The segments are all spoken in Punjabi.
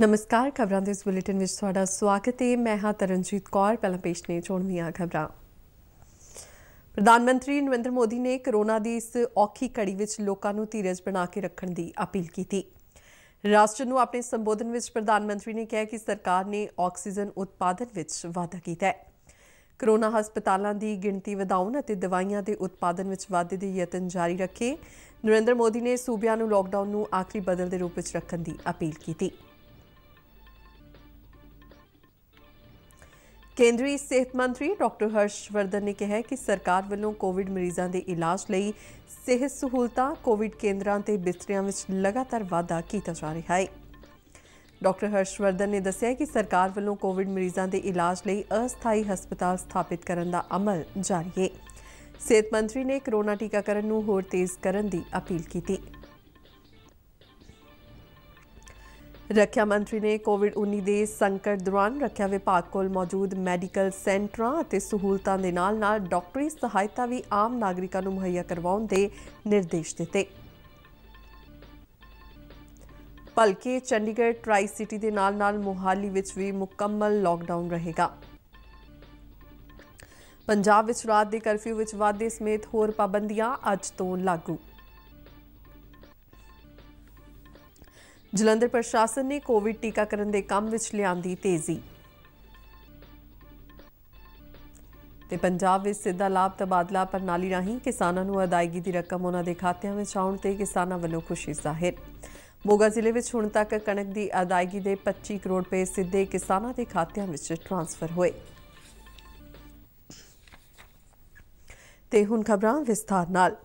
ਨਮਸਕਾਰ ਖਬਰਾਂ ਦੇ ਇਸ ਬੁਲੇਟਿਨ ਵਿੱਚ ਤੁਹਾਡਾ ਸਵਾਗਤ ਹੈ ਮੈਂ ਹਾਂ ਤਰਨਜੀਤ ਕੌਰ ਪਹਿਲਾਂ ਪੇਸ਼ ਨੇ ਚੋਣਵੀਆਂ ਖਬਰਾਂ ਪ੍ਰਧਾਨ ਮੰਤਰੀ ਨਰਿੰਦਰ ਮੋਦੀ ਨੇ ਕਰੋਨਾ ਦੀ ਇਸ ਔਖੀ ਘੜੀ ਵਿੱਚ ਲੋਕਾਂ ਨੂੰ ਧੀਰਜ ਬਣਾ ਕੇ ਰੱਖਣ ਦੀ ਅਪੀਲ ਕੀਤੀ ਰਾਸ਼ਟਰ ਨੂੰ ਆਪਣੇ ਸੰਬੋਧਨ ਵਿੱਚ ਪ੍ਰਧਾਨ ਮੰਤਰੀ ਨੇ ਕਿਹਾ ਕਿ ਸਰਕਾਰ ਨੇ ਆਕਸੀਜਨ ਉਤਪਾਦਨ ਵਿੱਚ ਵਾਧਾ ਕੀਤਾ ਹੈ ਕਰੋਨਾ ਹਸਪਤਾਲਾਂ ਦੀ ਗਿਣਤੀ ਵਧਾਉਣ ਅਤੇ ਦਵਾਈਆਂ ਦੇ ਉਤਪਾਦਨ ਵਿੱਚ ਵਾਧੇ ਦੇ ਯਤਨ ਜਾਰੀ ਰੱਖੇ ਨਰਿੰਦਰ ਮੋਦੀ ਨੇ ਸੂਬਿਆਂ ਨੂੰ ਲਾਕਡਾਊਨ ਨੂੰ ਆਖਰੀ ਬਦਲ ਦੇ ਰੂਪ ਵਿੱਚ ਰੱਖਣ ਦੀ ਅਪੀਲ ਕੀਤੀ ਕੇਂਦਰੀ ਸਿਹਤ ਮੰਤਰੀ ਡਾਕਟਰ ਹਰਸ਼ਵਰਧਨ ਨੇ ਕਿਹਾ ਕਿ ਸਰਕਾਰ ਵੱਲੋਂ ਕੋਵਿਡ ਮਰੀਜ਼ਾਂ ਦੇ ਇਲਾਜ ਲਈ ਸਿਹਤ ਸਹੂਲਤਾਂ ਕੋਵਿਡ ਕੇਂਦਰਾਂ ਤੇ ਬਿਸਤਰਿਆਂ ਵਿੱਚ ਲਗਾਤਾਰ ਵਾਧਾ ਕੀਤਾ ਜਾ ਰਿਹਾ ਹੈ ਡਾਕਟਰ ਹਰਸ਼ਵਰਧਨ ਨੇ ਦੱਸਿਆ ਕਿ ਸਰਕਾਰ ਵੱਲੋਂ ਕੋਵਿਡ ਮਰੀਜ਼ਾਂ ਦੇ ਇਲਾਜ ਲਈ ਅਸਥਾਈ ਹਸਪਤਾਲ ਸਥਾਪਿਤ ਕਰਨ ਦਾ ਅਮਲ ਜਾਰੀ ਹੈ ਸਿਹਤ ਮੰਤਰੀ ਨੇ ਕਰੋਨਾ ਟੀਕਾਕਰਨ ਨੂੰ ਹੋਰ ਤੇਜ਼ ਕਰਨ ਦੀ ਅਪੀਲ ਕੀਤੀ ਰੱਖਿਆ ਮੰਤਰੀ ਨੇ ਕੋਵਿਡ-19 ਦੇ ਸੰਕਟ ਦੌਰਾਨ ਰੱਖਿਆ ਵਿਭਾਗ ਕੋਲ ਮੌਜੂਦ ਮੈਡੀਕਲ ਸੈਂਟਰਾਂ ਅਤੇ ਸਹੂਲਤਾਂ ਦੇ ਨਾਲ-ਨਾਲ ਡਾਕਟਰੀ ਸਹਾਇਤਾ ਵੀ ਆਮ ਨਾਗਰਿਕਾਂ ਨੂੰ ਮੁਹੱਈਆ ਕਰਵਾਉਣ ਦੇ ਨਿਰਦੇਸ਼ ਦਿੱਤੇ। ਭਲਕੇ ਚੰਡੀਗੜ੍ਹ ਟ੍ਰਾਈ ਸਿਟੀ ਦੇ ਨਾਲ-ਨਾਲ ਮੁਹਾਲੀ ਵਿੱਚ ਵੀ ਮੁਕੰਮਲ ਲਾਕਡਾਊਨ ਰਹੇਗਾ। ਪੰਜਾਬ ਵਿੱਚ ਰਾਤ ਦੇ ਕਰਫਿਊ ਵਿੱਚ ਵਾਧੇ ਸਮੇਤ ਹੋਰ ਪਾਬੰਦੀਆਂ ਅੱਜ ਤੋਂ ਲਾਗੂ ਜਲੰਧਰ ਪ੍ਰਸ਼ਾਸਨ ਨੇ ਕੋਵਿਡ ਟੀਕਾਕਰਨ ਦੇ ਕੰਮ ਵਿੱਚ ਲਿਆਂਦੀ ਤੇਜ਼ੀ ਤੇ ਪੰਜਾਬ ਵਿੱਚ ਸਿੱਧਾ ਲਾਭ ਤਬਾਦਲਾ ਪ੍ਰਣਾਲੀ ਰਾਹੀਂ ਕਿਸਾਨਾਂ ਨੂੰ ਅਦਾਇਗੀ ਦੀ ਰਕਮ ਉਹਨਾਂ ਦੇ ਖਾਤਿਆਂ ਵਿੱਚ ਆਉਣ ਤੇ ਕਿਸਾਨਾਂ ਵੱਲੋਂ ਖੁਸ਼ੀ ਜ਼ਾਹਿਰ ਮੋਗਾ ਜ਼ਿਲ੍ਹੇ ਵਿੱਚ ਹੁਣ ਤੱਕ ਕਣਕ ਦੀ ਅਦਾਇਗੀ ਦੇ 25 ਕਰੋੜ ਰੁਪਏ ਸਿੱਧੇ ਕਿਸਾਨਾਂ ਦੇ ਖਾਤਿਆਂ ਵਿੱਚ ਟ੍ਰਾਂਸਫਰ ਹੋਏ ਤੇ ਹੁਣ ਖਬਰਾਂ ਵਿਸਥਾਰ ਨਾਲ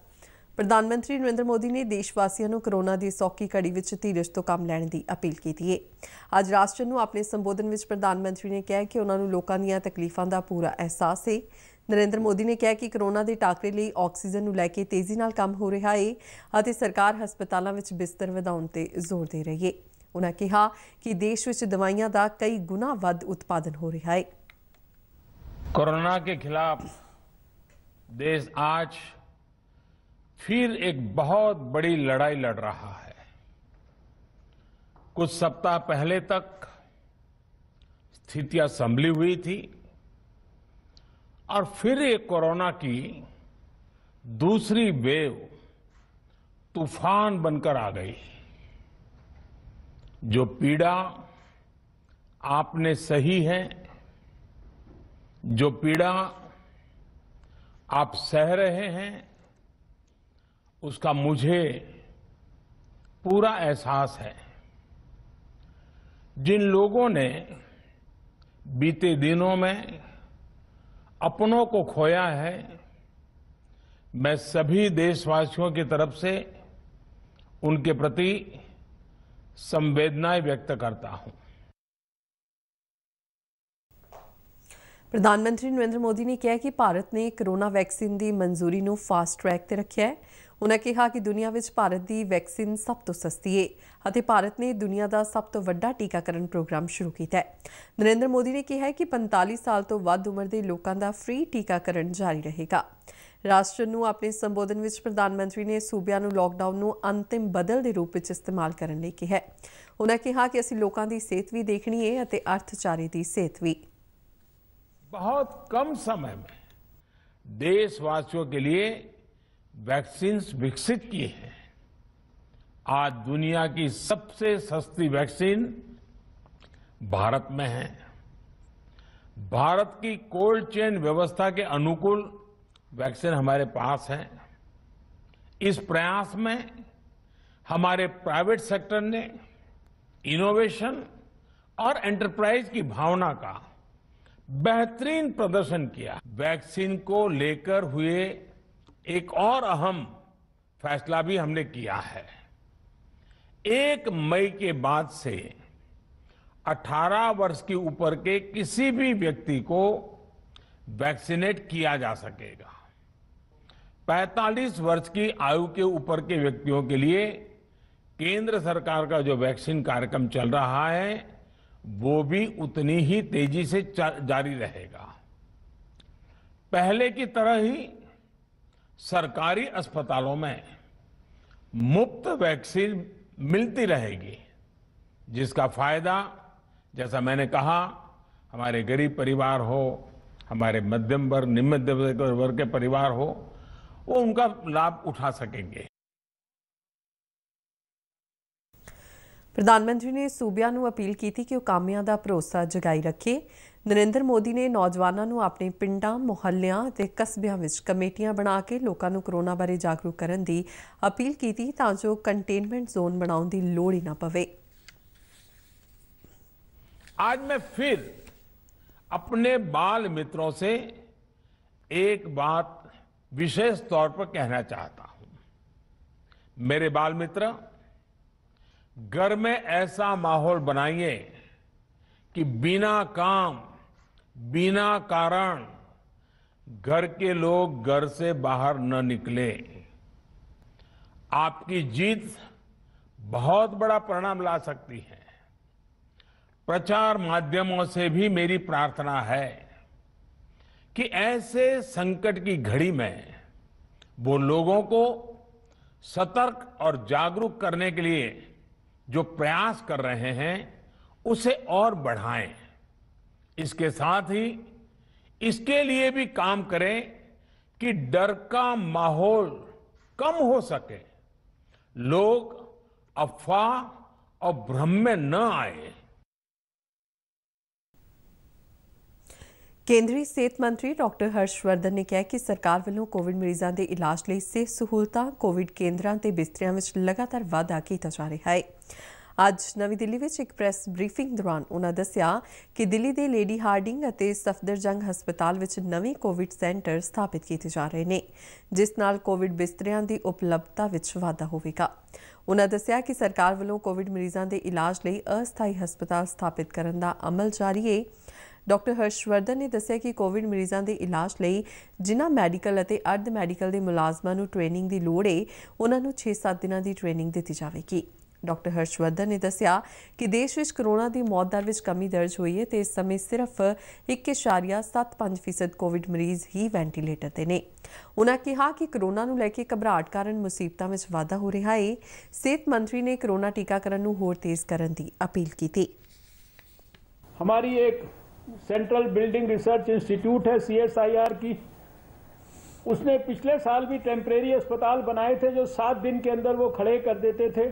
ਪ੍ਰਧਾਨ ਮੰਤਰੀ ਨਰਿੰਦਰ ਮੋਦੀ ਨੇ ਦੇਸ਼ ਵਾਸੀਆਂ ਨੂੰ ਕਰੋਨਾ ਦੀ ਸੌਕੀ ਘੜੀ ਵਿੱਚ ਧੀਰਜ ਤੋਂ ਕੰਮ ਲੈਣ ਦੀ ਅਪੀਲ ਕੀਤੀ ਹੈ। ਅੱਜ ਰਾਸ਼ਟਰ ਨੂੰ ਆਪਣੇ ਸੰਬੋਧਨ ਵਿੱਚ ਪ੍ਰਧਾਨ ਮੰਤਰੀ ਨੇ ਕਿਹਾ ਕਿ ਉਹਨਾਂ ਨੂੰ ਲੋਕਾਂ ਦੀਆਂ ਤਕਲੀਫਾਂ ਦਾ ਪੂਰਾ ਅਹਿਸਾਸ ਹੈ। ਨਰਿੰਦਰ ਮੋਦੀ ਨੇ ਕਿਹਾ ਕਿ ਕਰੋਨਾ ਦੇ ਟਾਕਰੇ ਲਈ ਆਕਸੀਜਨ ਨੂੰ ਲੈ ਕੇ ਤੇਜ਼ੀ ਨਾਲ ਕੰਮ ਹੋ ਰਿਹਾ ਹੈ ਅਤੇ ਸਰਕਾਰ ਹਸਪਤਾਲਾਂ ਵਿੱਚ ਬਿਸਤਰ ਵਧਾਉਣ ਤੇ ਜ਼ੋਰ ਦੇ ਰਹੀ ਹੈ। ਉਹਨਾਂ ਕਿਹਾ ਕਿ ਦੇਸ਼ ਵਿੱਚ ਦਵਾਈਆਂ ਦਾ ਕਈ ਗੁਣਾ ਵੱਧ ਉਤਪਾਦਨ ਹੋ ਰਿਹਾ ਹੈ। ਕਰੋਨਾ ਦੇ ਖਿਲਾਫ ਦੇਸ਼ ਅੱਜ फिर एक बहुत बड़ी लड़ाई लड़ रहा है कुछ सप्ताह पहले तक स्थितियां संभली हुई थी और फिर एक कोरोना की दूसरी वेव तूफान बनकर आ गई जो पीड़ा आपने सही है जो पीड़ा आप सह रहे हैं उसका मुझे पूरा एहसास है जिन लोगों ने बीते दिनों में अपनों को खोया है मैं सभी देशवासियों की तरफ से उनके प्रति संवेदनाएं व्यक्त करता हूं प्रधानमंत्री नरेंद्र मोदी ने कहा कि भारत ने कोरोना वैक्सीन की मंजूरी ਮਨਜ਼ੂਰੀ फास्ट ट्रैक पर रखा है ਉਹਨਾਂ ਕਿਹਾ ਕਿ ਦੁਨੀਆ ਵਿੱਚ ਭਾਰਤ ਦੀ ਵੈਕਸੀਨ ਸਭ ਤੋਂ ਸਸਤੀ ਹੈ ਅਤੇ ਭਾਰਤ ਨੇ ਦੁਨੀਆ ਦਾ ਸਭ ਤੋਂ ਵੱਡਾ ਟੀਕਾਕਰਨ ਪ੍ਰੋਗਰਾਮ ਸ਼ੁਰੂ ਕੀਤਾ ਹੈ ਨਰਿੰਦਰ ਮੋਦੀ ਨੇ ਕਿਹਾ ਕਿ 45 ਸਾਲ ਤੋਂ ਵੱਧ ਉਮਰ ਦੇ ਲੋਕਾਂ ਦਾ ਫ੍ਰੀ ਟੀਕਾਕਰਨ ਜਾਰੀ ਰਹੇਗਾ ਰਾਸ਼ਟਰ ਨੂੰ ਆਪਣੇ ਸੰਬੋਧਨ ਵਿੱਚ ਪ੍ਰਧਾਨ ਮੰਤਰੀ ਨੇ ਸੂਬਿਆਂ ਨੂੰ ਲਾਕਡਾਊਨ ਨੂੰ ਅੰਤਿਮ ਬਦਲ ਦੇ ਰੂਪ ਵਿੱਚ ਇਸਤੇਮਾਲ ਕਰਨ ਲਈ ਕਿਹਾ ਉਹਨਾਂ ਕਿਹਾ ਕਿ ਅਸੀਂ ਲੋਕਾਂ ਦੀ ਸਿਹਤ ਵੀ ਦੇਖਣੀ ਹੈ ਅਤੇ ਅਰਥਚਾਰੇ ਦੀ ਸਿਹਤ ਵੀ ਬਹੁਤ ਕਮ ਸਮੇਂ ਵਿੱਚ ਦੇਸ਼ਵਾਸੀਆਂ ਕੇ ਲਈ वैक्सीन विकसित की है आज दुनिया की सबसे सस्ती वैक्सीन भारत में है भारत की कोल्ड चेन व्यवस्था के अनुकूल वैक्सीन हमारे पास है इस प्रयास में हमारे प्राइवेट सेक्टर ने इनोवेशन और एंटरप्राइज की भावना का बेहतरीन प्रदर्शन किया वैक्सीन को लेकर हुए एक और अहम फैसला भी हमने किया है एक मई के बाद से 18 वर्ष की ऊपर के किसी भी व्यक्ति को वैक्सीनेट किया जा सकेगा 45 वर्ष की आयु के ऊपर के व्यक्तियों के लिए केंद्र सरकार का जो वैक्सीन कार्यक्रम चल रहा है वो भी उतनी ही तेजी से जारी रहेगा पहले की तरह ही सरकारी अस्पतालों में मुफ्त वैक्सीन मिलती रहेगी जिसका फायदा जैसा मैंने कहा हमारे गरीब परिवार हो हमारे मध्यम वर्ग निम्न मध्यम वर्ग के परिवार हो वो उनका लाभ उठा सकेंगे प्रधानमंत्री ने सूबिया अपील की थी कि वह कामिया का भरोसा जगाई रखे नरेंद्र मोदी ने नौजवानों अपने पिंड मोहल्लिया कस्बों कमेटियां बना के लोगों कोरोना बारे जागरूक करने की अपील की जो कंटेनमेंट जोन बनाने की लड़ ही ना पवे आज मैं फिर अपने बाल मित्रों से एक बात विशेष तौर पर कहना चाहता हूं मेरे बाल मित्र घर में ऐसा माहौल बनाइए कि बिना काम बिना कारण घर के लोग घर से बाहर न निकले आपकी जीत बहुत बड़ा परिणाम ला सकती है प्रचार माध्यमों से भी मेरी प्रार्थना है कि ऐसे संकट की घड़ी में वो लोगों को सतर्क और जागरूक करने के लिए जो प्रयास कर रहे हैं उसे और बढ़ाएं इसके साथ ही इसके लिए भी काम करें कि डर का माहौल कम हो सके लोग अफवाह और भ्रम में न आए केंद्रीय सेहत मंत्री डॉक्टर हर्षवर्धन ने कहा कि सरकार वालों कोविड मरीजों के इलाज लिये सेहत सहूलत कोविड केंद्रों के बिस्तरों लगातार वाधा किया जा रहा है ਅੱਜ ਨਵੀਂ ਦਿੱਲੀ ਵਿੱਚ ਇੱਕ ਪ੍ਰੈਸ ਬਰੀਫਿੰਗ ਦੌਰਾਨ ਉਹਨਾਂ ਦੱਸਿਆ ਕਿ ਦਿੱਲੀ ਦੇ ਲੇਡੀ ਹਾਰਡਿੰਗ ਅਤੇ ਸਫਦਰਜੰਗ ਹਸਪਤਾਲ ਵਿੱਚ ਨਵੇਂ ਕੋਵਿਡ ਸੈਂਟਰ ਸਥਾਪਿਤ ਕੀਤੇ ਜਾ ਰਹੇ ਨੇ ਜਿਸ ਨਾਲ ਕੋਵਿਡ ਬਿਸਤਰਿਆਂ ਦੀ ਉਪਲਬਧਤਾ ਵਿੱਚ ਵਾਧਾ ਹੋਵੇਗਾ ਉਹਨਾਂ ਦੱਸਿਆ ਕਿ ਸਰਕਾਰ ਵੱਲੋਂ ਕੋਵਿਡ ਮਰੀਜ਼ਾਂ ਦੇ ਇਲਾਜ ਲਈ ਅਸਥਾਈ ਹਸਪਤਾਲ ਸਥਾਪਿਤ ਕਰਨ ਦਾ ਅਮਲ ਜਾਰੀ ਹੈ ਡਾਕਟਰ ਹਰਸ਼ਵਰਧਨ ਨੇ ਦੱਸਿਆ ਕਿ ਕੋਵਿਡ ਮਰੀਜ਼ਾਂ ਦੇ ਇਲਾਜ ਲਈ ਜਿਨ੍ਹਾਂ ਮੈਡੀਕਲ ਅਤੇ ਅਰਧ ਮੈਡੀਕਲ ਦੇ ਮੁਲਾਜ਼ਮਾਂ ਨੂੰ ਟ੍ਰੇਨਿੰਗ ਦੀ ਲੋੜ ਹੈ ਉਹਨਾਂ ਨੂੰ 6-7 ਦਿਨਾਂ ਦੀ ਟ੍ਰੇਨਿੰਗ ਦਿੱਤੀ ਜਾਵੇਗੀ ਡਾਕਟਰ ਹਰਸ਼ਵਰਧਨ ਨੇ ਦੱਸਿਆ ਕਿ ਦੇਸ਼ ਵਿੱਚ ਕਰੋਨਾ ਦੀ ਮੌਤ ਦਰ ਵਿੱਚ ਕਮੀ ਦਰਜ ਹੋਈ ਹੈ ਤੇ ਇਸ ਸਮੇਂ ਸਿਰਫ 1.75% ਕੋਵਿਡ ਮਰੀਜ਼ ਹੀ ਵੈਂਟੀਲੇਟਰ ਤੇ ਨੇ ਉਹਨਾਂ ਕਿਹਾ ਕਿ ਕਰੋਨਾ ਨੂੰ ਲੈ ਕੇ ਘਬਰਾਹਟ ਕਾਰਨ ਮੁਸੀਬਤਾਂ ਵਿੱਚ ਵਾਧਾ ਹੋ ਰਿਹਾ ਹੈ ਸਿਹਤ ਮੰਤਰੀ ਨੇ ਕਰੋਨਾ ਟੀਕਾਕਰਨ ਨੂੰ ਹੋਰ ਤੇਜ਼ ਕਰਨ ਦੀ ਅਪੀਲ ਕੀਤੀ हमारी ਇੱਕ ਸੈਂਟਰਲ ਬਿਲਡਿੰਗ ਰਿਸਰਚ ਇੰਸਟੀਚਿਊਟ ਹੈ सीएसआईआर ਕੀ उसने पिछले साल भी टेम्परेरी अस्पताल बनाए थे जो सात दिन के अंदर वो खड़े कर देते थे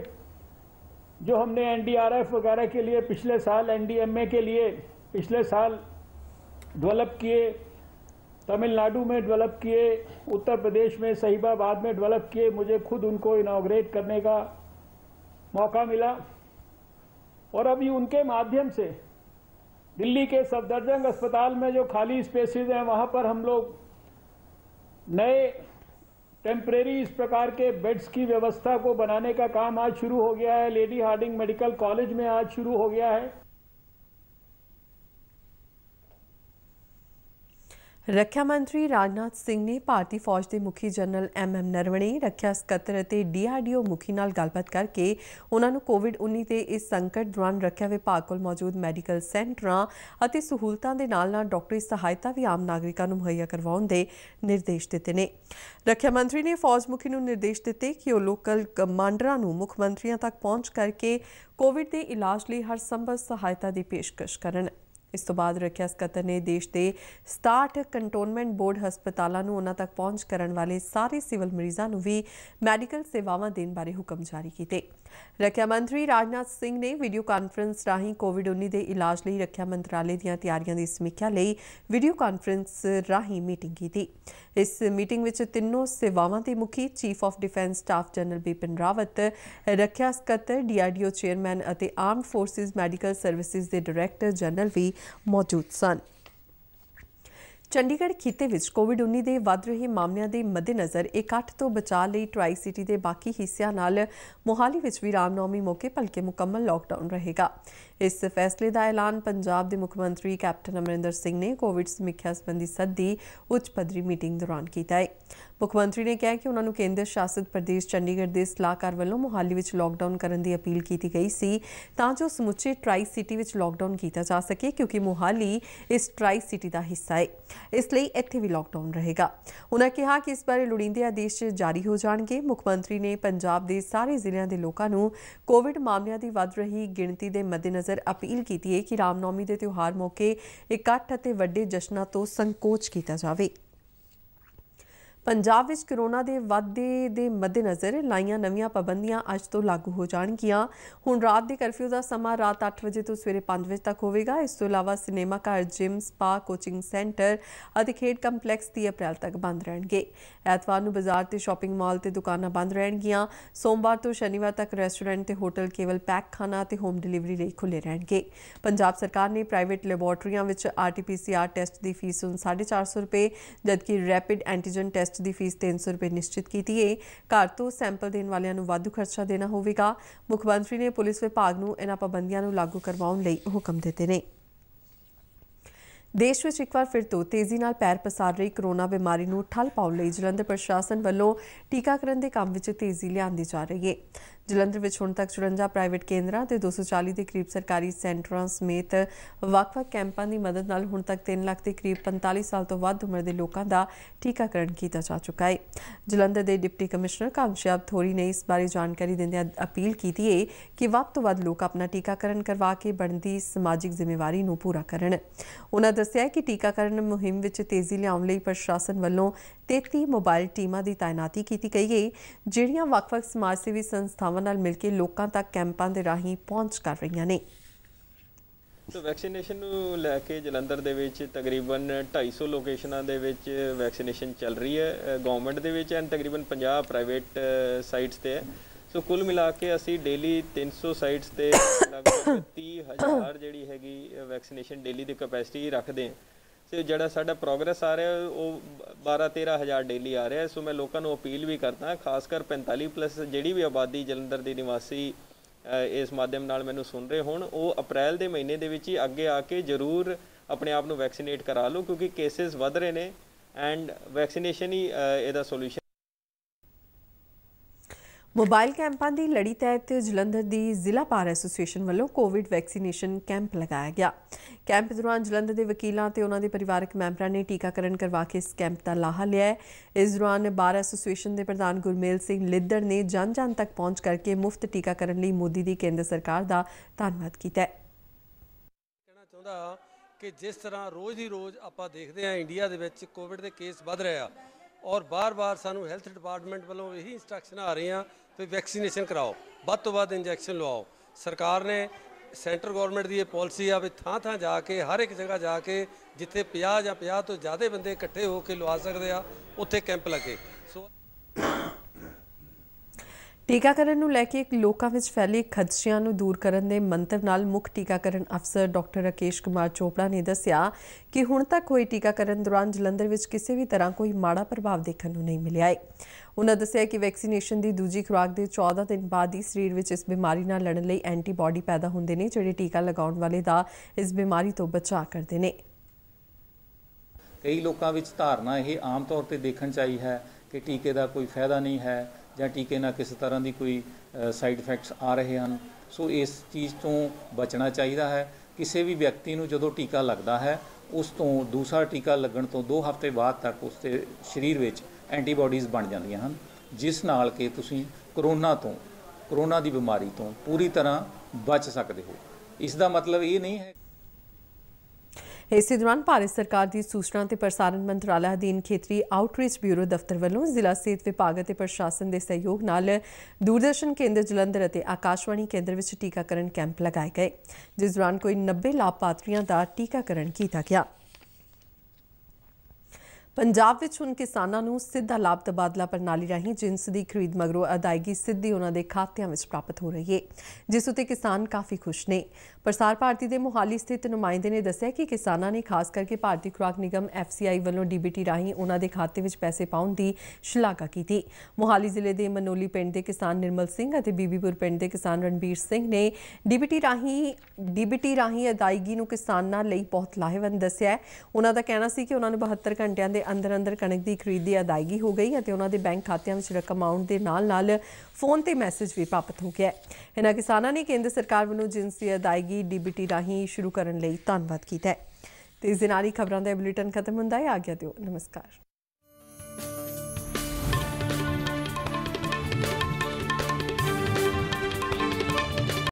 जो हमने एनडीआरएफ वगैरह के लिए पिछले साल एनडीएमए के लिए पिछले साल डेवलप किए तमिलनाडु में डेवलप किए उत्तर प्रदेश में सहीबाबाद में डेवलप किए मुझे खुद उनको इनाग्रेट करने का मौका मिला और अभी उनके माध्यम से दिल्ली के सफदरजंग अस्पताल में जो खाली स्पेसेस हैं वहाँ पर हम लोग नए टेम्परेरी इस प्रकार के बेड्स की व्यवस्था को बनाने का काम आज शुरू हो गया है लेडी हार्डिंग मेडिकल कॉलेज में आज शुरू हो गया है ਰੱਖਿਆ ਮੰਤਰੀ ਰਾਜਨਾਥ ਸਿੰਘ ਨੇ ਭਾਰਤੀ ਫੌਜ ਦੇ ਮੁਖੀ ਜਨਰਲ ਐਮ ਐਮ ਨਰਵਣੇ ਰੱਖਿਆ ਸਕੱਤਰ ਅਤੇ ਡੀਆਰਡੀਓ ਮੁਖੀ ਨਾਲ ਗੱਲਬਾਤ ਕਰਕੇ ਉਹਨਾਂ ਨੂੰ ਕੋਵਿਡ-19 ਦੇ ਇਸ ਸੰਕਟ ਦੌਰਾਨ ਰੱਖਿਆ ਵਿਭਾਗ ਕੋਲ ਮੌਜੂਦ ਮੈਡੀਕਲ ਸੈਂਟਰਾਂ ਅਤੇ ਸਹੂਲਤਾਂ ਦੇ ਨਾਲ ਨਾਲ ਡਾਕਟਰੀ ਸਹਾਇਤਾ ਵੀ ਆਮ ਨਾਗਰਿਕਾਂ ਨੂੰ ਮੁਹੱਈਆ ਕਰਵਾਉਣ ਦੇ ਨਿਰਦੇਸ਼ ਦਿੱਤੇ ਨੇ ਰੱਖਿਆ ਮੰਤਰੀ ਨੇ ਫੌਜ ਮੁਖੀ ਨੂੰ ਨਿਰਦੇਸ਼ ਦਿੱਤੇ ਕਿ ਉਹ ਲੋਕਲ ਕਮਾਂਡਰਾਂ ਨੂੰ ਮੁੱਖ ਮੰਤਰੀਆਂ ਤੱਕ ਪਹੁੰਚ ਕਰਕੇ ਕੋਵਿਡ ਦੇ ਇਲਾਜ ਲਈ ਹਰ ਸੰਭਵ ਸਹਾਇਤਾ ਦੀ ਪੇਸ਼ਕਸ਼ ਕਰਨ ਇਸ ਤੋਂ ਬਾਅਦ ਰੱਖਿਆ ਸਕੱਤਰ ਨੇ ਦੇਸ਼ ਦੇ 67 ਕੰਟੋਨਮੈਂਟ ਬੋਰਡ ਹਸਪਤਾਲਾਂ ਨੂੰ ਉਹਨਾਂ ਤੱਕ ਪਹੁੰਚ ਕਰਨ ਵਾਲੇ ਸਾਰੇ ਸਿਵਲ ਮਰੀਜ਼ਾਂ ਨੂੰ ਵੀ ਮੈਡੀਕਲ ਸੇਵਾਵਾਂ ਦੇਣ ਬਾਰੇ ਹੁਕਮ ਜਾਰੀ ਕੀਤੇ ਰੱਖਿਆ ਮੰਤਰੀ ਰਾਜਨਾਥ ਸਿੰਘ ਨੇ ਵੀਡੀਓ ਕਾਨਫਰੰਸ ਰਾਹੀਂ ਕੋਵਿਡ-19 ਦੇ ਇਲਾਜ ਲਈ ਰੱਖਿਆ ਮੰਤਰਾਲੇ ਦੀਆਂ ਤਿਆਰੀਆਂ ਦੀ ਸਮੀਖਿਆ ਲਈ ਵੀਡੀਓ ਕਾਨਫਰੰਸ ਰਾਹੀਂ ਮੀਟਿੰਗ ਕੀਤੀ ਇਸ ਮੀਟਿੰਗ ਵਿੱਚ ਤਿੰਨੋਂ ਸੇਵਾਵਾਂ ਦੇ ਮੁਖੀ chief of defence staff general Bipin Rawat ਰੱਖਿਆ ਸਕੱਤਰ ਡੀਆਰਡੀਓ ਚੇਅਰਮੈਨ ਅਤੇ ਆਰਮਡ ਫੋਰਸਿਸ ਮੈਡੀਕਲ ਸਰਵਿਸਿਜ਼ ਦੇ ਡਾਇਰੈਕਟਰ ਜਨਰਲ ਵੀ ਮੌਜੂਦ ਸਨ ਚੰਡੀਗੜ੍ਹ ਖਿੱਤੇ ਵਿੱਚ ਕੋਵਿਡ-19 ਦੇ ਵੱਧ ਰਹੇ ਮਾਮਲਿਆਂ ਦੇ ਮੱਦੇਨਜ਼ਰ ਇਕੱਠ ਤੋਂ ਬਚਾਅ ਲਈ ਟ੍ਰਾਈ ਸਿਟੀ ਦੇ ਬਾਕੀ ਹਿੱਸਿਆਂ ਨਾਲ ਮੋਹਾਲੀ ਵਿੱਚ ਵੀ ਰਾਮਨੌਮੀ ਮੌਕੇ ਭਲਕੇ ਮੁਕੰਮਲ ਲਾਕਡਾਊਨ ਰਹੇਗਾ ਇਸ ਫੈਸਲੇ ਦਾ ਐਲਾਨ ਪੰਜਾਬ ਦੇ ਮੁੱਖ ਮੰਤਰੀ ਕੈਪਟਨ ਅਮਰਿੰਦਰ ਸਿੰਘ ਨੇ ਕੋਵਿਡ ਸਮੀਖਿਆ ਸੰਬੰਧੀ ਸੱਦੀ ਉੱਚ ਪੱਧਰੀ ਮੀਟਿੰਗ ਦੌਰਾਨ ਕੀਤਾ ਹੈ ਮੁੱਖ ਮੰਤਰੀ ਨੇ ਕਿਹਾ ਕਿ ਉਹਨਾਂ ਨੂੰ ਕੇਂਦਰ ਸ਼ਾਸਿਤ ਪ੍ਰਦੇਸ਼ ਚੰਡੀਗੜ੍ਹ ਦੇ ਸਲਾਹਕਾਰ ਵੱਲੋਂ ਮੁਹਾਲੀ ਵਿੱਚ ਲਾਕਡਾਊਨ ਕਰਨ ਦੀ ਅਪੀਲ ਕੀਤੀ ਗਈ ਸੀ ਤਾਂ ਜੋ ਸਮੁੱਚੇ ਟ੍ਰਾਈ ਸਿਟੀ ਵਿੱਚ ਲਾਕਡਾਊਨ ਕੀਤਾ ਜਾ ਸਕੇ ਕਿਉਂਕਿ ਮੁਹਾਲੀ ਇਸ ਟ੍ਰਾਈ ਸਿਟੀ ਦਾ ਹਿੱਸਾ ਹੈ ਇਸ ਲਈ ਇੱਥੇ ਵੀ ਲਾਕਡਾਊਨ ਰਹੇਗਾ ਉਹਨਾਂ ਕਿਹਾ ਕਿ ਇਸ ਬਾਰੇ ਲੋੜੀਂਦੇ ਆਦੇਸ਼ ਜਾਰੀ ਹੋ ਜਾਣਗੇ ਮੁੱਖ ਮੰਤਰੀ ਨੇ ਪੰਜਾਬ ਦੇ ਸਾਰੇ ਜ਼ਿਲ੍ਹਿਆਂ ਦੇ ਲੋਕਾਂ ਨੂੰ ਕੋਵਿਡ ਮਾਮਲਿਆਂ ਦੀ ਵੱਧ ਰਹੀ ਗਿਣਤੀ ਦੇ ਮੱਦੇਨਜ਼ਰ ਅਫਸਰ ਅਪੀਲ ਕੀਤੀ ਹੈ ਕਿ ਰਾਮਨੌਮੀ ਦੇ ਤਿਉਹਾਰ ਮੌਕੇ ਇਕੱਠ ਅਤੇ ਵੱਡੇ ਜਸ਼ਨਾਂ ਤੋਂ ਸੰਕੋਚ ਕੀਤਾ ਜਾਵੇ ਪੰਜਾਬ ਵਿੱਚ ਕਰੋਨਾ ਦੇ ਵਾਧੇ ਦੇ ਮੱਦੇਨਜ਼ਰ ਲਾਈਆਂ ਨਵੀਆਂ ਪਾਬੰਦੀਆਂ ਅੱਜ ਤੋਂ ਲਾਗੂ ਹੋ ਜਾਣਗੀਆਂ ਹੁਣ ਰਾਤ ਦੇ ਕਰਫਿਊ ਦਾ ਸਮਾਂ ਰਾਤ 8 ਵਜੇ ਤੋਂ ਸਵੇਰੇ 5 ਵਜੇ ਤੱਕ ਹੋਵੇਗਾ ਇਸ ਤੋਂ ਇਲਾਵਾ ਸਿਨੇਮਾ ਘਰ ਜਿਮ ਸਪਾ ਕੋਚਿੰਗ ਸੈਂਟਰ ਅਤੇ ਖੇਡ ਕੰਪਲੈਕਸ 30 ਅਪ੍ਰੈਲ ਤੱਕ ਬੰਦ ਰਹਿਣਗੇ ਐਤਵਾਰ ਨੂੰ ਬਾਜ਼ਾਰ ਤੇ ਸ਼ਾਪਿੰਗ ਮਾਲ ਤੇ ਦੁਕਾਨਾਂ ਬੰਦ ਰਹਿਣਗੀਆਂ ਸੋਮਵਾਰ ਤੋਂ ਸ਼ਨੀਵਾਰ ਤੱਕ ਰੈਸਟੋਰੈਂਟ ਤੇ ਹੋਟਲ ਕੇਵਲ ਪੈਕ ਖਾਣਾ ਤੇ ਹੋਮ ਡਿਲੀਵਰੀ ਲਈ ਖੁੱਲੇ ਰਹਿਣਗੇ ਪੰਜਾਬ ਸਰਕਾਰ ਨੇ ਪ੍ਰਾਈਵੇਟ ਲੈਬੋਰਟਰੀਆਂ ਵਿੱਚ ਆਰਟੀਪੀਸੀਆਰ ਟੈਸਟ ਦੀ ਫੀਸ ਨੂੰ 450 ਰੁਪਏ ਜਦਕਿ ਰੈਪਿਡ ਐਂਟੀਜਨ ਟੈਸਟ ਟੈਸਟ ਦੀ ਫੀਸ 300 ਰੁਪਏ ਨਿਸ਼ਚਿਤ ਕੀਤੀ ਹੈ ਘਰ ਤੋਂ ਸੈਂਪਲ ਦੇਣ ਵਾਲਿਆਂ ਨੂੰ ਵਾਧੂ ਖਰਚਾ ਦੇਣਾ ਹੋਵੇਗਾ ਮੁੱਖ ਮੰਤਰੀ ਨੇ ਪੁਲਿਸ ਵਿਭਾਗ ਨੂੰ ਇਹਨਾਂ ਪਾਬੰਦੀਆਂ ਨੂੰ ਲਾਗੂ ਕਰਵਾਉਣ ਲਈ ਹੁਕਮ ਦਿੱਤੇ ਨੇ ਦੇਸ਼ ਵਿੱਚ ਇੱਕ ਵਾਰ ਫਿਰ ਤੋਂ ਤੇਜ਼ੀ ਨਾਲ ਪੈਰ ਪਸਾਰ ਰਹੀ ਕਰੋਨਾ ਬਿਮਾਰੀ ਨੂੰ ਠੱਲ ਪਾਉਣ ਲਈ ਜਲੰਧਰ ਪ੍ਰਸ਼ਾਸਨ ਵੱਲੋਂ ਟੀਕਾਕਰਨ ਦੇ ਕੰਮ ਵਿੱਚ ਤੇਜ਼ੀ ਲਿਆਂਦੀ ਜਾ ਰਹੀ ਹੈ ਜਲੰਧਰ ਵਿੱਚ ਹੁਣ ਤੱਕ 54 ਪ੍ਰਾਈਵੇਟ ਕੇਂਦਰਾਂ ਤੇ 240 ਦੇ ਕਰੀਬ ਸਰਕਾਰੀ ਸੈਂਟਰਾਂ ਸਮੇਤ ਵੱਖ-ਵੱਖ ਕੈਂਪਾਂ ਦੀ ਮਦਦ ਨਾਲ ਹੁਣ ਤੱਕ 3 ਲੱਖ ਦੇ ਕਰੀਬ 45 ਸਾਲ ਤੋਂ ਵੱਧ ਉਮਰ ਦੇ ਲੋਕਾਂ ਦਾ ਟੀਕਾਕਰਨ ਕੀਤਾ ਜਾ ਚੁੱਕਾ ਹੈ ਜਲੰਧਰ ਦੇ ਡਿਪਟੀ ਕਮਿਸ਼ਨਰ ਕਾਂਸ਼ਿਆਬ ਥੋਰੀ ਨੇ ਇਸ ਬਾਰੇ ਜਾਣਕਾਰੀ ਦਿੰਦਿਆਂ ਅਪੀਲ ਕੀਤੀ ਹੈ ਕਿ ਵੱਧ ਤੋਂ ਵੱਧ ਲੋਕ ਆਪਣਾ ਟੀਕਾਕਰਨ ਕਰਵਾ ਕੇ ਬਣਦੀ ਸਮਾਜਿਕ ਜ਼ਿੰਮੇਵਾਰੀ ਨੂੰ ਪੂਰਾ ਕਰਨ ਉਹਨਾਂ ਦੱਸਿਆ ਕਿ ਟੀਕਾਕਰਨ ਮੁਹਿੰਮ ਵਿੱਚ ਤੇਜ਼ੀ ਲਿਆਉਣ ਲਈ ਪ੍ਰਸ਼ਾਸਨ ਵੱਲੋਂ 33 ਮੋਬਾਈਲ ਟੀਮਾਂ ਦੀ ਤਾਇਨਾਤੀ ਕੀਤੀ ਗਈ ਹੈ ਜਿਹੜੀਆਂ ਵੱਖ-ਵੱਖ ਸਮਾਜ ਸੇਵੀ ਸੰਸਥਾਵਾਂ ਨਾਲ ਮਿਲ ਕੇ ਲੋਕਾਂ ਤੱਕ ਕੈਂਪਾਂ ਦੇ ਰਾਹੀਂ ਪਹੁੰਚ ਕਰ ਰਹੀਆਂ ਨੇ ਸੋ ਵੈਕਸੀਨੇਸ਼ਨ ਨੂੰ ਲੈ ਕੇ ਜਲੰਧਰ ਦੇ ਵਿੱਚ ਤਕਰੀਬਨ 250 ਲੋਕੇਸ਼ਨਾਂ ਦੇ ਵਿੱਚ ਵੈਕਸੀਨੇਸ਼ਨ ਚੱਲ ਰਹੀ ਹੈ ਗਵਰਨਮੈਂਟ ਦੇ ਵਿੱਚ ਐਂਡ ਤਕਰੀਬਨ 50 ਪ੍ਰਾਈਵੇਟ ਸਾਈਟਸ ਤੇ ਹੈ ਸੋ ਕੁੱਲ ਮਿਲਾ ਕੇ ਅਸੀਂ ਡੇਲੀ 300 ਸਾਈਟਸ ਤੇ ਲਗਭਗ 30000 ਜਿਹੜੀ ਹੈਗੀ ਵੈਕਸੀਨੇਸ਼ਨ ਡੇਲੀ ਦੀ ਕਪੈਸਿਟੀ ਰੱਖਦੇ ਹਾਂ ਤੇ ਜਿਹੜਾ ਸਾਡਾ ਪ੍ਰੋਗਰੈਸ ਆ ਰਿਹਾ ਉਹ 12-13000 ਡੇਲੀ ਆ ਰਿਹਾ ਸੋ ਮੈਂ ਲੋਕਾਂ ਨੂੰ ਅਪੀਲ ਵੀ ਕਰਦਾ ਖਾਸ ਕਰ 45 ਪਲੱਸ ਜਿਹੜੀ ਵੀ ਆਬਾਦੀ ਜਲੰਧਰ ਦੀ ਨਿਵਾਸੀ ਇਸ ਮਾਧਿਅਮ ਨਾਲ ਮੈਨੂੰ ਸੁਣ ਰਹੇ ਹੋਣ ਉਹ ਅਪ੍ਰੈਲ ਦੇ ਮਹੀਨੇ ਦੇ ਵਿੱਚ ਹੀ ਅੱਗੇ ਆ ਕੇ ਜ਼ਰੂਰ ਆਪਣੇ ਆਪ ਨੂੰ ਵੈਕਸੀਨੇਟ ਕਰਾ ਲਓ ਕਿਉਂਕਿ ਕੇਸਸ ਵਧ ਰਹੇ ਨੇ ਐਂਡ ਵੈਕਸੀਨੇਸ਼ਨ ਹੀ ਇਹਦਾ ਸੋਲੂਸ਼ਨ ਮੋਬਾਈਲ ਕੈਂਪਾਂ ਦੀ ਲੜੀ ਤਹਿਤ ਜਲੰਧਰ ਦੀ ਜ਼ਿਲ੍ਹਾ ਪਾਰ ਐਸੋਸੀਏਸ਼ਨ ਵੱਲੋਂ ਕੋਵਿਡ ਵੈਕਸੀਨੇਸ਼ਨ ਕੈਂਪ ਲਗਾਇਆ ਗਿਆ ਕੈਂਪ ਦੌਰਾਨ ਜਲੰਧਰ ਦੇ ਵਕੀਲਾਂ ਤੇ ਉਹਨਾਂ ਦੇ ਪਰਿਵਾਰਕ ਮੈਂਬਰਾਂ ਨੇ ਟੀਕਾਕਰਨ ਕਰਵਾ ਕੇ ਇਸ ਕੈਂਪ ਦਾ ਲਾਹਾ ਲਿਆ ਇਸ ਦੌਰਾਨ ਬਾਰ ਐਸੋਸੀਏਸ਼ਨ ਦੇ ਪ੍ਰਧਾਨ ਗੁਰਮੇਲ ਸਿੰਘ ਲਿੱਦੜ ਨੇ ਜਨ ਜਨ ਤੱਕ ਪਹੁੰਚ ਕਰਕੇ ਮੁਫਤ ਟੀਕਾਕਰਨ ਲਈ ਮੋਦੀ ਦੀ ਕੇਂਦਰ ਸਰਕਾਰ ਦਾ ਧੰਨਵਾਦ ਕੀਤਾ ਕਹਿਣਾ ਚਾਹੁੰਦਾ ਕਿ ਜਿਸ ਤਰ੍ਹਾਂ ਰੋਜ਼ ਹੀ ਰੋਜ਼ ਆਪਾਂ ਦੇਖਦੇ ਹਾਂ ਇੰਡੀਆ ਦੇ ਵਿੱਚ ਕੋਵਿਡ ਦੇ ਕੇਸ ਵੱਧ ਰਹੇ ਆ ਔਰ ਬਾਰ-ਬਾਰ ਸਾਨੂੰ ਹੈਲਥ ਡਿਪਾਰਟਮੈਂਟ ਵੱਲੋਂ ਇਹੀ ਇਨਸਟਰਕਸ਼ਨ ਆ ਰਹੀਆਂ ਤੇ ਵੈਕਸੀਨੇਸ਼ਨ ਕਰਾਓ ਵੱਧ ਤੋਂ ਵੱਧ ਇੰਜੈਕਸ਼ਨ ਲਵਾਓ ਸਰਕਾਰ ਨੇ ਸੈਂਟਰ ਗਵਰਨਮੈਂਟ ਦੀ ਇਹ ਪਾਲਿਸੀ ਆ ਵੀ ਥਾਂ ਥਾਂ ਜਾ ਕੇ ਹਰ ਇੱਕ ਜਗ੍ਹਾ ਜਾ ਕੇ ਜਿੱਥੇ 50 ਜਾਂ 50 ਤੋਂ ਜ਼ਿਆਦਾ ਬੰਦੇ ਇਕੱਠੇ ਹੋ ਕੇ ਲਵਾ ਸਕਦੇ ਆ ਉੱਥੇ ਕੈਂਪ ਲੱਗੇ ਟੀਕਾਕਰਨ ਨੂੰ ਲੈ ਕੇ ਲੋਕਾਂ ਵਿੱਚ ਫੈਲੇ ਖਦਸ਼ਿਆਂ ਨੂੰ ਦੂਰ ਕਰਨ ਦੇ ਮੰਤਵ ਨਾਲ ਮੁੱਖ ਟੀਕਾਕਰਨ ਅਫਸਰ ਡਾਕਟਰ ਰਕੇਸ਼ ਕੁਮਾਰ ਚੋਪੜਾ ਨੇ ਦੱਸਿਆ ਕਿ ਹੁਣ ਤੱਕ ਕੋਈ ਟੀਕਾਕਰਨ ਦੌਰਾਨ ਜਲੰਧਰ ਵਿੱਚ ਕਿਸੇ ਵੀ ਤਰ੍ਹਾਂ ਕੋਈ ਮਾੜਾ ਪ੍ਰਭਾਵ ਦੇਖਣ ਨੂੰ ਨਹੀਂ ਮਿਲਿਆ ਹੈ ਉਹਨਾਂ ਦੱਸਿਆ ਕਿ ਵੈਕਸੀਨੇਸ਼ਨ ਦੀ ਦੂਜੀ ਖੁਰਾਕ ਦੇ 14 ਦਿਨ ਬਾਅਦ ਹੀ ਸਰੀਰ ਵਿੱਚ ਇਸ ਬਿਮਾਰੀ ਨਾਲ ਲੜਨ ਲਈ ਐਂਟੀਬਾਡੀ ਪੈਦਾ ਹੁੰਦੇ ਨੇ ਜਿਹੜੇ ਟੀਕਾ ਲਗਾਉਣ ਵਾਲੇ ਦਾ ਇਸ ਬਿਮਾਰੀ ਤੋਂ ਬਚਾਅ ਕਰਦੇ ਨੇ ਕਈ ਲੋਕਾਂ ਵਿੱਚ ਧਾਰਨਾ ਇਹ ਆਮ ਤੌਰ ਤੇ ਦੇਖਣ ਚਾਹੀ ਹੈ ਕਿ ਟੀਕੇ ਦਾ ਕੋਈ ਫਾਇਦਾ ਨਹੀਂ ਹੈ ਜਾਂ ਟੀਕੇ ਨਾਲ ਕਿਸੇ ਤਰ੍ਹਾਂ ਦੀ ਕੋਈ ਸਾਈਡ ਇਫੈਕਟਸ ਆ ਰਹੇ ਹਨ ਸੋ ਇਸ ਚੀਜ਼ ਤੋਂ ਬਚਣਾ ਚਾਹੀਦਾ ਹੈ ਕਿਸੇ ਵੀ ਵਿਅਕਤੀ ਨੂੰ ਜਦੋਂ ਟੀਕਾ ਲੱਗਦਾ ਹੈ ਉਸ ਤੋਂ ਦੂਸਰਾ ਟੀਕਾ ਲੱਗਣ ਤੋਂ 2 ਹਫ਼ਤੇ ਬਾਅਦ ਤੱਕ ਉਸ ਦੇ ਸਰੀਰ ਵਿੱਚ ਐਂਟੀਬਾਡੀਜ਼ ਬਣ ਜਾਂਦੀਆਂ ਹਨ ਜਿਸ ਨਾਲ ਕਿ ਤੁਸੀਂ ਕਰੋਨਾ ਤੋਂ ਕਰੋਨਾ ਦੀ ਬਿਮਾਰੀ ਤੋਂ ਪੂਰੀ ਤਰ੍ਹਾਂ ਬਚ ਸਕਦੇ ਹੋ ਇਸ ਦਾ ਮਤਲਬ ਇਹ ਨਹੀਂ ਹੈ ਇਸੇ ਦੌਰਾਨ ਭਾਰਤ ਸਰਕਾਰ ਦੀ ਸੂਚਨਾ ਤੇ ਪ੍ਰਸਾਰਣ ਮੰਤਰਾਲਾ ਅਧੀਨ ਖੇਤਰੀ ਆਊਟਰੀਚ ਬਿਊਰੋ ਦਫ਼ਤਰ ਵੱਲੋਂ ਜ਼ਿਲ੍ਹਾ ਸਿਹਤ ਵਿਭਾਗ ਅਤੇ ਪ੍ਰਸ਼ਾਸਨ ਦੇ ਸਹਿਯੋਗ ਨਾਲ ਦੂਰਦਰਸ਼ਨ ਕੇਂਦਰ ਜਲੰਧਰ ਅਤੇ ਆਕਾਸ਼ਵਾਣੀ ਕੇਂਦਰ ਵਿੱਚ ਟੀਕਾਕਰਨ ਕੈਂਪ ਲਗਾਏ ਗਏ ਜਿਸ ਦੌਰਾਨ ਕੋਈ 90 ਲਾਭਪਾਤਰੀਆਂ ਦਾ ਟੀਕਾਕਰਨ ਕੀਤਾ ਗਿਆ ਪੰਜਾਬ ਵਿੱਚ ਹੁਣ ਕਿਸਾਨਾਂ ਨੂੰ ਸਿੱਧਾ ਲਾਭ ਤਬਾਦਲਾ ਪ੍ਰਣਾਲੀ ਰਾਹੀਂ ਜਿੰਸ ਦੀ ਖਰੀਦ ਮਗਰੋਂ ਅਦਾਇਗੀ ਸਿੱਧੀ ਉਹਨਾਂ ਦੇ ਖਾਤਿਆਂ ਵਿੱਚ ਪ੍ਰਾਪਤ ਹੋ ਰਹੀ ਹੈ ਜਿਸ ਉਤੇ ਕਿਸਾਨ ਕਾਫੀ ਖੁਸ਼ ਨੇ ਪ੍ਰਸਾਰ ਭਾਰਤੀ ਦੇ ਮੁਹਾਲੀ ਸਥਿਤ ਨੁਮਾਇੰਦੇ ਨੇ ਦੱਸਿਆ ਕਿ ਕਿਸਾਨਾਂ ਨੇ ਖਾਸ ਕਰਕੇ ਭਾਰਤੀ ਖੁਰਾਕ ਨਿਗਮ ਐਫਸੀਆਈ ਵੱਲੋਂ ਡੀਬੀਟੀ ਰਾਹੀਂ ਉਹਨਾਂ ਦੇ ਖਾਤੇ ਵਿੱਚ ਪੈਸੇ ਪਾਉਣ ਦੀ ਸ਼ਲਾਘਾ ਕੀਤੀ ਮੁਹਾਲੀ ਜ਼ਿਲ੍ਹੇ ਦੇ ਮਨੋਲੀ ਪਿੰਡ ਦੇ ਕਿਸਾਨ ਨਿਰਮਲ ਸਿੰਘ ਅਤੇ ਬੀਬੀਪੁਰ ਪਿੰਡ ਦੇ ਕਿਸਾਨ ਰਣਬੀਰ ਸਿੰਘ ਨੇ ਡੀਬੀਟੀ ਰਾਹੀਂ ਡੀਬੀਟੀ ਰਾਹੀਂ ਅਦਾਇਗੀ ਨੂੰ ਕਿਸਾਨਾਂ ਲਈ ਬਹੁਤ ਲਾਹੇਵੰਦ ਦੱਸਿਆ ਉਹਨਾਂ ਦਾ ਕਹਿਣਾ ਸੀ ਕਿ ਉਹਨਾਂ ਨੂੰ 72 ਘੰਟਿਆਂ ਦੇ ਦੇ ਅੰਦਰ ਅੰਦਰ ਕਣਕ ਦੀ ਖਰੀਦ ਦੀ ਅਦਾਇਗੀ ਹੋ ਗਈ ਅਤੇ ਉਹਨਾਂ ਦੇ ਬੈਂਕ ਖਾਤਿਆਂ ਵਿੱਚ ਰਕਮ ਆਉਣ ਦੇ ਨਾਲ ਨਾਲ ਫੋਨ ਤੇ ਮੈਸੇਜ ਵੀ ਪ੍ਰਾਪਤ ਹੋ ਗਿਆ ਹੈ ਇਹਨਾਂ ਕਿਸਾਨਾਂ ਨੇ ਕੇਂਦਰ ਸਰਕਾਰ ਵੱਲੋਂ ਜਿੰਸੀ ਅਦਾਇਗੀ ਡੀਬੀਟੀ ਰਾਹੀਂ ਸ਼ੁਰੂ ਕਰਨ ਲਈ ਧੰਨਵਾਦ ਕੀਤਾ ਹੈ ਤੇ ਇਸ ਦੇ ਖਬਰਾਂ ਦਾ ਬੁਲੇਟਿਨ ਖਤਮ ਹੁੰਦਾ ਹੈ ਆ ਗਿਆ ਦਿਓ ਨਮਸਕਾਰ